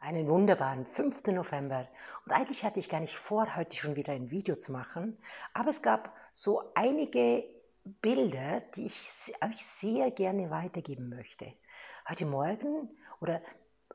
einen wunderbaren 5. November. Und eigentlich hatte ich gar nicht vor, heute schon wieder ein Video zu machen, aber es gab so einige Bilder, die ich euch sehr gerne weitergeben möchte. Heute Morgen oder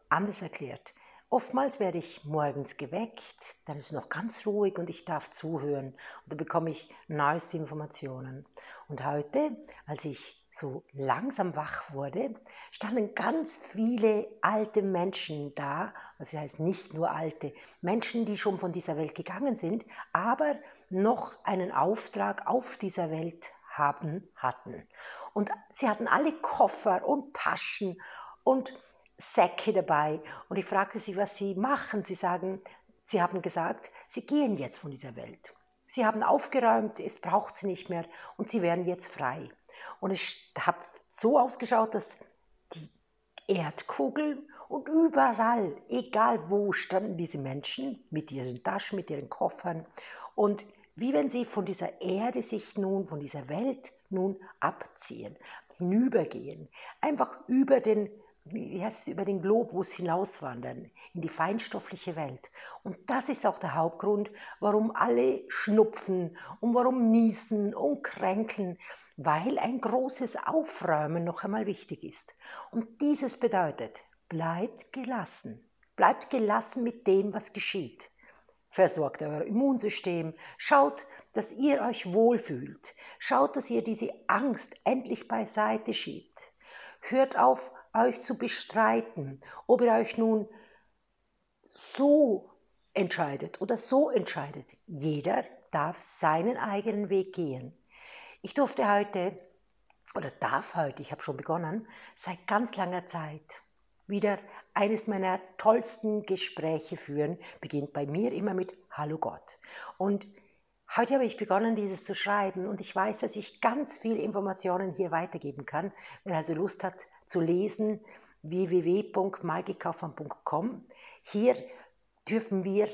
anders erklärt, Oftmals werde ich morgens geweckt, dann ist es noch ganz ruhig und ich darf zuhören und da bekomme ich neueste Informationen. Und heute, als ich so langsam wach wurde, standen ganz viele alte Menschen da, das also heißt nicht nur alte, Menschen, die schon von dieser Welt gegangen sind, aber noch einen Auftrag auf dieser Welt haben hatten. Und sie hatten alle Koffer und Taschen und Säcke dabei. Und ich fragte sie, was sie machen. Sie sagen, sie haben gesagt, sie gehen jetzt von dieser Welt. Sie haben aufgeräumt, es braucht sie nicht mehr und sie werden jetzt frei. Und es hat so ausgeschaut, dass die Erdkugel und überall, egal wo, standen diese Menschen mit ihren Taschen, mit ihren Koffern. Und wie wenn sie von dieser Erde sich nun, von dieser Welt nun abziehen, hinübergehen, einfach über den wie heißt es, über den Globus hinauswandern, in die feinstoffliche Welt. Und das ist auch der Hauptgrund, warum alle schnupfen und warum niesen und kränkeln, weil ein großes Aufräumen noch einmal wichtig ist. Und dieses bedeutet, bleibt gelassen. Bleibt gelassen mit dem, was geschieht. Versorgt euer Immunsystem, schaut, dass ihr euch wohlfühlt, schaut, dass ihr diese Angst endlich beiseite schiebt. Hört auf, euch zu bestreiten, ob ihr euch nun so entscheidet oder so entscheidet. Jeder darf seinen eigenen Weg gehen. Ich durfte heute, oder darf heute, ich habe schon begonnen, seit ganz langer Zeit wieder eines meiner tollsten Gespräche führen, beginnt bei mir immer mit Hallo Gott. Und heute habe ich begonnen, dieses zu schreiben und ich weiß, dass ich ganz viele Informationen hier weitergeben kann. Wer also Lust hat, zu lesen www.maikikaufmann.com. Hier dürfen wir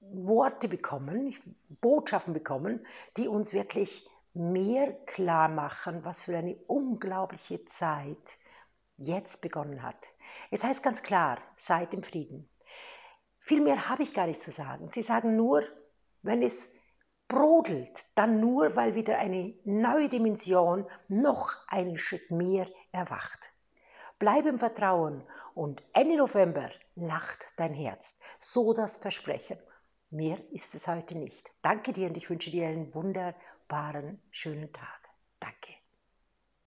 Worte bekommen, Botschaften bekommen, die uns wirklich mehr klar machen, was für eine unglaubliche Zeit jetzt begonnen hat. Es heißt ganz klar, seid im Frieden. Viel mehr habe ich gar nicht zu sagen. Sie sagen nur, wenn es brodelt dann nur, weil wieder eine neue Dimension, noch einen Schritt mehr erwacht. Bleib im Vertrauen und Ende November lacht dein Herz. So das Versprechen. Mehr ist es heute nicht. Danke dir und ich wünsche dir einen wunderbaren, schönen Tag. Danke.